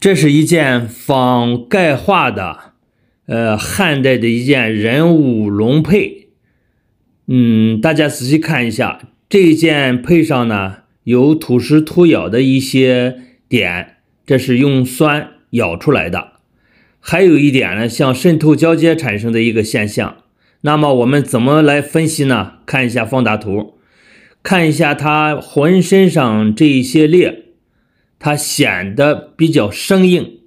这是一件仿钙化的，呃，汉代的一件人物龙佩。嗯，大家仔细看一下，这件配上呢有土石土咬的一些点，这是用酸咬出来的。还有一点呢，像渗透交接产生的一个现象。那么我们怎么来分析呢？看一下放大图，看一下它浑身上这一些裂。它显得比较生硬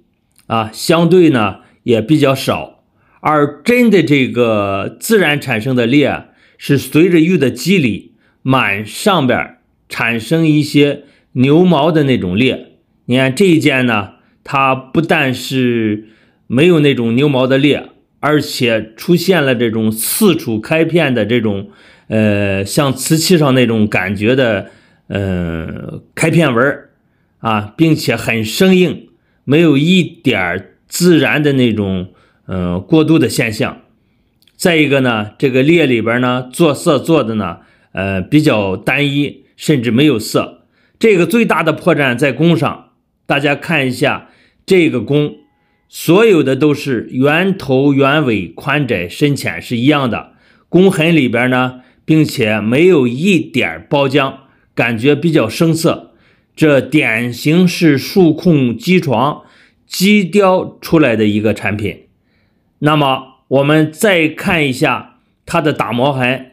啊，相对呢也比较少，而真的这个自然产生的裂是随着玉的肌理满上边产生一些牛毛的那种裂。你看这一件呢，它不但是没有那种牛毛的裂，而且出现了这种四处开片的这种，呃，像瓷器上那种感觉的，呃，开片纹儿。啊，并且很生硬，没有一点自然的那种，嗯，过度的现象。再一个呢，这个裂里边呢，做色做的呢，呃，比较单一，甚至没有色。这个最大的破绽在弓上，大家看一下这个弓，所有的都是圆头圆尾，宽窄深浅是一样的。弓痕里边呢，并且没有一点包浆，感觉比较生涩。这典型是数控机床机雕出来的一个产品。那么我们再看一下它的打磨痕，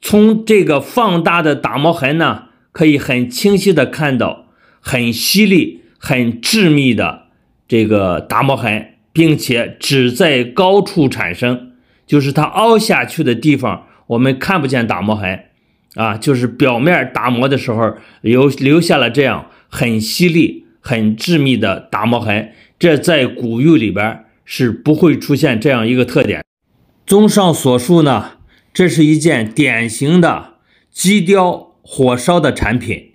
从这个放大的打磨痕呢，可以很清晰的看到，很犀利、很致密的这个打磨痕，并且只在高处产生，就是它凹下去的地方我们看不见打磨痕。啊，就是表面打磨的时候有留下了这样很犀利、很致密的打磨痕，这在古玉里边是不会出现这样一个特点。综上所述呢，这是一件典型的机雕火烧的产品。